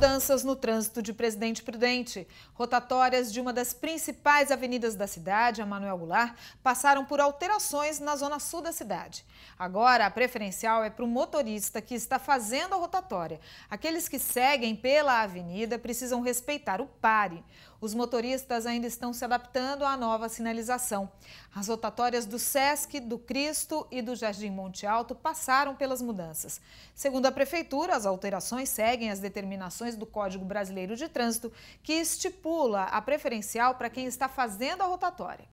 mudanças no trânsito de Presidente Prudente. Rotatórias de uma das principais avenidas da cidade, a Manuel Goulart, passaram por alterações na zona sul da cidade. Agora, a preferencial é para o motorista que está fazendo a rotatória. Aqueles que seguem pela avenida precisam respeitar o pare. Os motoristas ainda estão se adaptando à nova sinalização. As rotatórias do Sesc, do Cristo e do Jardim Monte Alto passaram pelas mudanças. Segundo a Prefeitura, as alterações seguem as determinações do Código Brasileiro de Trânsito, que estipula a preferencial para quem está fazendo a rotatória.